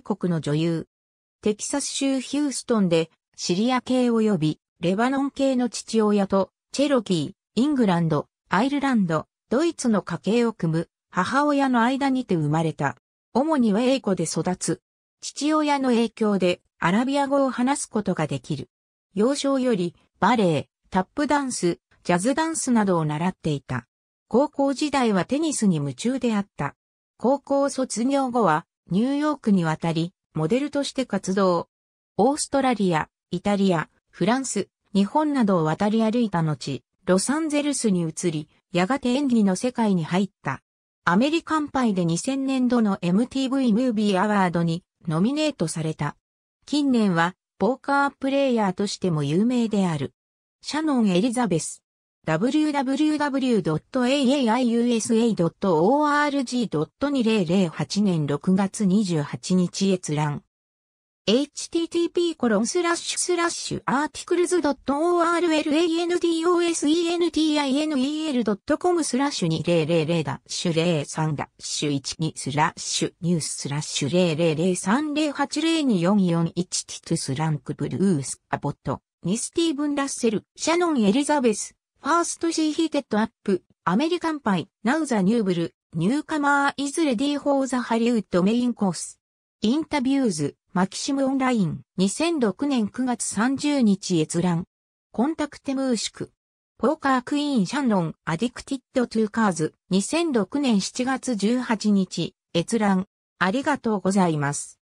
国の女優。テキサス州ヒューストンで、シリア系及び、レバノン系の父親と、チェロキー、イングランド、アイルランド、ドイツの家系を組む、母親の間にて生まれた。主には英語で育つ。父親の影響で、アラビア語を話すことができる。幼少より、バレエ、タップダンス、ジャズダンスなどを習っていた。高校時代はテニスに夢中であった。高校卒業後はニューヨークに渡り、モデルとして活動。オーストラリア、イタリア、フランス、日本などを渡り歩いた後、ロサンゼルスに移り、やがて演技の世界に入った。アメリカンパイで2000年度の MTV ムービーアワードにノミネートされた。近年はポーカープレイヤーとしても有名である。シャノン・エリザベス、www.aaiusa.org.2008 年6月28日閲覧。http a r t i c l e s アーティクルズ .orlandosentiel.com n スラッシュ2000ダッシュ03ダッシュ12スラッシュニューススラッシュ00030802441ティトゥスランクブルースアボットニスティーブン・ラッセル、シャノン・エリザベス、ファーストシーヒーテッドアップ、アメリカンパイ、ナウザニューブル、ニューカマーイズレディーフォーザハリウッドメインコース。インタビューズ、マキシムオンライン、2006年9月30日閲覧。コンタクテムーシク。ポーカークイーンシャンロン、アディクティッドトゥーカーズ、2006年7月18日、閲覧。ありがとうございます。